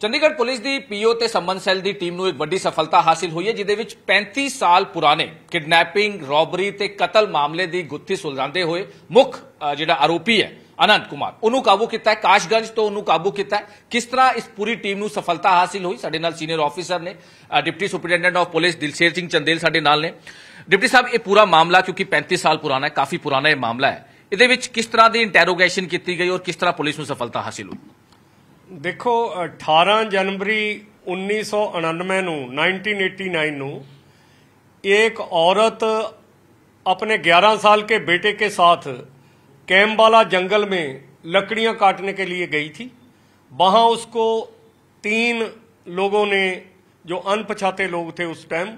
Chandigarh police ਦੀ ਪੀਓ ਤੇ ਸੰਬੰਧ ਸੈੱਲ ਦੀ ਟੀਮ ਨੂੰ ਇੱਕ ਵੱਡੀ ਸਫਲਤਾ ਹਾਸਲ ਹੋਈ ਹੈ ਜਿਦੇ ਵਿੱਚ 35 ਸਾਲ ਪੁਰਾਣੇ ਕਿਡਨੈਪਿੰਗ, ਰੌਬਰੀ ਤੇ ਕਤਲ ਮਾਮਲੇ ਦੀ ਗੁੱਥੀ ਸੁਲਝਾਉਂਦੇ ਹੋਏ ਮੁੱਖ ਜਿਹੜਾ ਆਰੋਪੀ ਹੈ ਅਨੰਤ ਕੁਮਾਰ ਉਹਨੂੰ ਕਾਬੂ ਕੀਤਾ ਹੈ ਕਾਸ਼ਗੰਜ ਤੋਂ ਉਹਨੂੰ ਕਾਬੂ ਕੀਤਾ ਹੈ ਕਿਸ ਤਰ੍ਹਾਂ ਇਸ ਪੂਰੀ ਟੀਮ ਨੂੰ ਸਫਲਤਾ ਹਾਸਲ ਹੋਈ ਸਾਡੇ ਨਾਲ ਸੀਨੀਅਰ ਆਫੀਸਰ ਨੇ deputy superintendent of police Dilsher Singh Chandel ਸਾਡੇ ਨਾਲ ਨੇ ਡਿਪਟੀ ਸਾਹਿਬ ਇਹ ਪੂਰਾ ਮਾਮਲਾ ਕਿਉਂਕਿ 35 ਸਾਲ ਪੁਰਾਣਾ ਹੈ ਕਾਫੀ ਪੁਰਾਣਾ ਇਹ ਮਾਮਲਾ ਹੈ ਇਹਦੇ ਵਿੱਚ ਕਿਸ ਤਰ੍ਹਾਂ ਦੀ ਇੰਟਰੋਗੇਸ਼ਨ ਕੀਤੀ ਗਈ ਔਰ ਕਿਸ ਤਰ੍ਹਾਂ ਪੁਲਿਸ ਨੂੰ ਸਫਲਤਾ ਹਾਸਲ ਹੋਈ देखो अठारह जनवरी उन्नीस सौ 1999 नाइनटीन एटी नाइन एक औरत अपने ग्यारह साल के बेटे के साथ कैमबाला जंगल में लकड़ियां काटने के लिए गई थी वहां उसको तीन लोगों ने जो अनपछाते लोग थे उस टाइम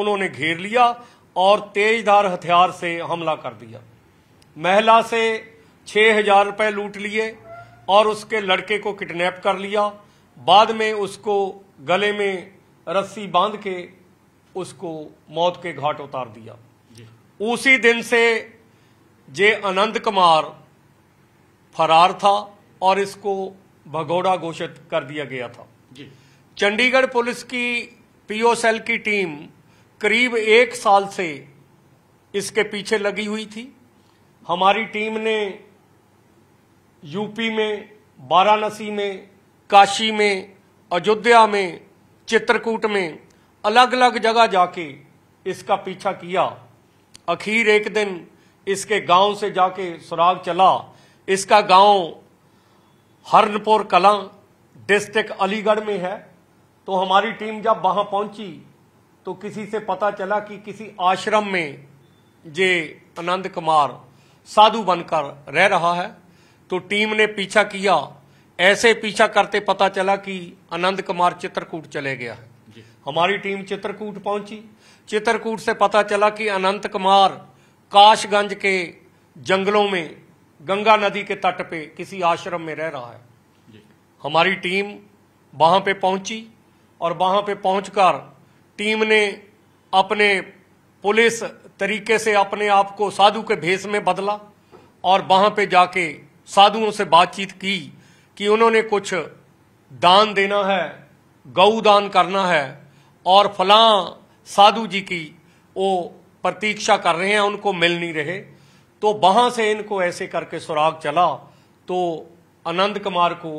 उन्होंने घेर लिया और तेजधार हथियार से हमला कर दिया महिला से छह हजार रुपये लूट लिए और उसके लड़के को किडनैप कर लिया बाद में उसको गले में रस्सी बांध के उसको मौत के घाट उतार दिया उसी दिन से जे अनंत कुमार फरार था और इसको भगोड़ा घोषित कर दिया गया था चंडीगढ़ पुलिस की पीओ सेल की टीम करीब एक साल से इसके पीछे लगी हुई थी हमारी टीम ने यूपी में वाराणसी में काशी में अयोध्या में चित्रकूट में अलग अलग जगह जाके इसका पीछा किया अखीर एक दिन इसके गांव से जाके सुराग चला इसका गांव हरनपुर कला डिस्ट्रिक्ट अलीगढ़ में है तो हमारी टीम जब वहां पहुंची तो किसी से पता चला कि किसी आश्रम में जे आनंद कुमार साधु बनकर रह रहा है तो टीम ने पीछा किया ऐसे पीछा करते पता चला कि आनंद कुमार चित्रकूट चले गया है हमारी टीम चित्रकूट पहुंची चित्रकूट से पता चला कि अनंत कुमार काशगंज के जंगलों में गंगा नदी के तट पे किसी आश्रम में रह रहा है हमारी टीम वहां पे पहुंची और वहां पे पहुंचकर टीम ने अपने पुलिस तरीके से अपने आप को साधु के भेष में बदला और वहां पे जाके साधुओं से बातचीत की कि उन्होंने कुछ दान देना है गऊ दान करना है और फलां साधु जी की वो प्रतीक्षा कर रहे हैं उनको मिल नहीं रहे तो वहां से इनको ऐसे करके सुराग चला तो आनंद कुमार को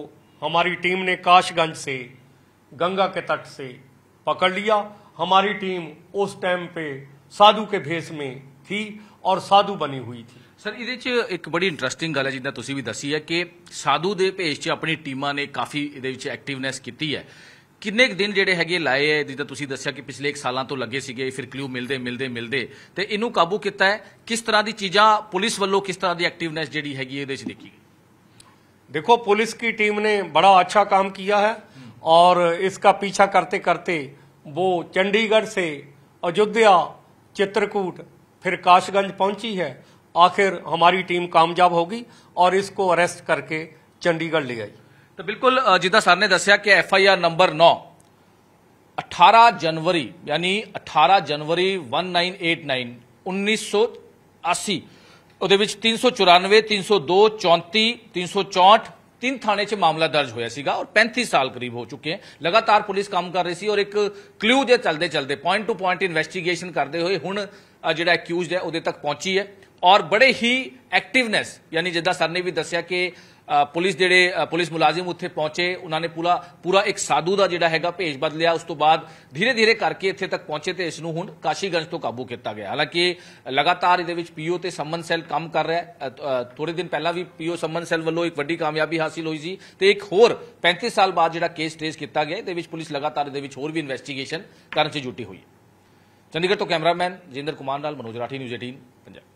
हमारी टीम ने काशगंज से गंगा के तट से पकड़ लिया हमारी टीम उस टाइम पे साधु के भेष में थी ਔਰ ਸਾਧੂ ਬਣੀ ਹੋਈ ਸੀ ਸਰ ਇਹਦੇ 'ਚ ਇੱਕ ਬੜੀ ਇੰਟਰਸਟਿੰਗ ਗੱਲ ਹੈ ਜਿੱਦਾਂ ਤੁਸੀਂ ਵੀ ਦੱਸੀ ਹੈ ਕਿ ਸਾਧੂ ਦੇ ਭੇਸ 'ਚ ਆਪਣੀ ਟੀਮਾਂ ਨੇ ਕਾਫੀ ਇਹਦੇ ਵਿੱਚ ਐਕਟਿਵਨੈਸ ਕੀਤੀ ਹੈ ਕਿੰਨੇ ਕ ਦਿਨ ਜਿਹੜੇ ਹੈਗੇ ਲਾਏ ਹੈ ਜਿੱਦਾਂ ਤੁਸੀਂ ਦੱਸਿਆ ਕਿ ਪਿਛਲੇ 1 ਸਾਲਾਂ ਤੋਂ ਲੱਗੇ ਸੀਗੇ ਫਿਰ ਕਲੂ ਮਿਲਦੇ ਮਿਲਦੇ ਮਿਲਦੇ ਤੇ ਇਹਨੂੰ ਕਾਬੂ ਕੀਤਾ ਹੈ ਕਿਸ ਤਰ੍ਹਾਂ ਦੀ ਚੀਜ਼ਾਂ ਪੁਲਿਸ ਵੱਲੋਂ ਕਿਸ ਤਰ੍ਹਾਂ ਦੀ ਐਕਟਿਵਨੈਸ ਜਿਹੜੀ ਹੈਗੀ ਇਹਦੇ ਵਿੱਚ ਦੇਖੀ ਗਈ ਦੇਖੋ ਪੁਲਿਸ ਕੀ ਟੀਮ ਨੇ ਬੜਾ ਅੱਛਾ ਕੰਮ ਕੀਤਾ ਹੈ ਔਰ ਇਸ ਦਾ ਪਿੱਛਾ ਕਰਤੇ ਕਰਤੇ ਉਹ ਚੰਡੀਗੜ੍ਹ ਸੇ ਅਯੁੱਧਿਆ ਚਿੱਤਰਕੂਟ फिर काशगंज पहुंची है आखिर हमारी टीम कामयाब होगी और इसको अरेस्ट करके चंडीगढ़ ले आई तो बिल्कुल जिदा सर ने दसिया कि एफ आई आर नंबर नौ 18 जनवरी यानी 18 जनवरी 1989 1980 सौ दो चौंती तीन सौ चौंठ तीन थाने च मामला दर्ज होया और पैंतीस साल करीब हो चुके हैं लगातार पुलिस काम कर रही थी और एक क्ल्यू जो चलते चलते पॉइंट टू पॉइंट इनवैसिगे करते हुए हूँ जो एक्यूज है वह तक पहुंची है और बड़े ही एक्टिवनैस यानी जिदा सर ने भी दसिया कि ਪੁਲਿਸ ਜਿਹੜੇ ਪੁਲਿਸ ਮੁਲਾਜ਼ਮ ਉੱਥੇ ਪਹੁੰਚੇ ਉਹਨਾਂ ਨੇ ਪੂਰਾ ਪੂਰਾ ਇੱਕ ਸਾਧੂ ਦਾ ਜਿਹੜਾ ਹੈਗਾ ਭੇਜ ਬਦਲਿਆ ਉਸ ਤੋਂ ਬਾਅਦ ਧੀਰੇ-ਧੀਰੇ ਕਰਕੇ ਇੱਥੇ ਤੱਕ ਪਹੁੰਚੇ ਤੇ ਇਸ ਨੂੰ ਹੁਣ ਕਾਸ਼ੀਗੰਜ ਤੋਂ ਕਾਬੂ ਕੀਤਾ ਗਿਆ ਹਾਲਾਂਕਿ ਲਗਾਤਾਰ ਇਹਦੇ ਵਿੱਚ ਪੀਓ ਤੇ ਸੰਮਨ ਸੈੱਲ ਕੰਮ ਕਰ ਰਿਹਾ ਹੈ ਥੋੜੇ ਦਿਨ ਪਹਿਲਾਂ ਵੀ ਪੀਓ ਸੰਮਨ ਸੈੱਲ ਵੱਲੋਂ ਇੱਕ ਵੱਡੀ ਕਾਮਯਾਬੀ ਹਾਸਲ ਹੋਈ ਸੀ ਤੇ ਇੱਕ ਹੋਰ 35 ਸਾਲ ਬਾਅਦ ਜਿਹੜਾ ਕੇਸ ਟ੍ਰੇਸ ਕੀਤਾ ਗਿਆ ਇਹਦੇ ਵਿੱਚ ਪੁਲਿਸ ਲਗਾਤਾਰ ਇਹਦੇ ਵਿੱਚ ਹੋਰ ਵੀ ਇਨਵੈਸਟੀਗੇਸ਼ਨ ਕਰਨ 'ਚ ਜੁਟੀ ਹੋਈ ਹੈ ਚੰਡੀਗੜ੍ਹ ਤੋਂ ਕੈਮਰਾਮੈਨ ਜਿੰਦਰ ਕੁਮਾਰ ਨਾਲ ਮਨੋਜ ਰਾਠੀ ਨਿਊਜ਼ 18 ਪੰਜਾਬ